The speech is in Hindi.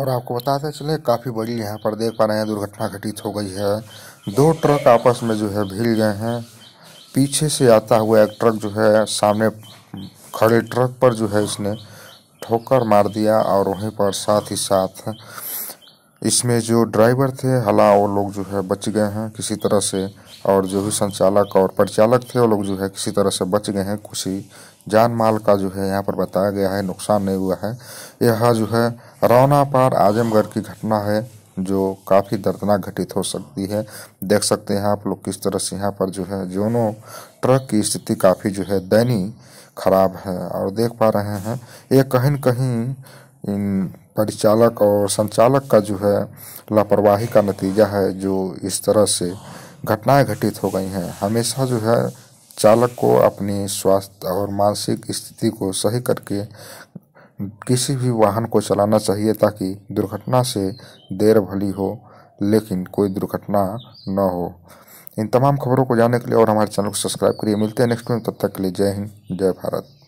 और आपको बताते चले काफ़ी बड़ी यहाँ पर देख पा रहे हैं दुर्घटना घटित हो गई है दो ट्रक आपस में जो है भिड़ गए हैं पीछे से आता हुआ एक ट्रक जो है सामने खड़े ट्रक पर जो है इसने ठोकर मार दिया और वहीं पर साथ ही साथ इसमें जो ड्राइवर थे हला वो लोग जो है बच गए हैं किसी तरह से और जो भी संचालक और परिचालक थे वो लोग जो है किसी तरह से बच गए हैं कुछ ही जान माल का जो है यहाँ पर बताया गया है नुकसान नहीं हुआ है यह जो है रौना पार आजमगढ़ की घटना है जो काफ़ी दर्दनाक घटित हो सकती है देख सकते हैं आप लोग किस तरह से यहाँ पर जो है जोनों ट्रक की स्थिति काफ़ी जो है दयनीय खराब है और देख पा रहे हैं ये कहीं कहीं इन परिचालक और संचालक का जो है लापरवाही का नतीजा है जो इस तरह से घटनाएं घटित हो गई हैं हमेशा जो है चालक को अपनी स्वास्थ्य और मानसिक स्थिति को सही करके किसी भी वाहन को चलाना चाहिए ताकि दुर्घटना से देर भली हो लेकिन कोई दुर्घटना न हो इन तमाम खबरों को जानने के लिए और हमारे चैनल को सब्सक्राइब करिए मिलते हैं नेक्स्ट में तब तक के लिए जय हिंद जय भारत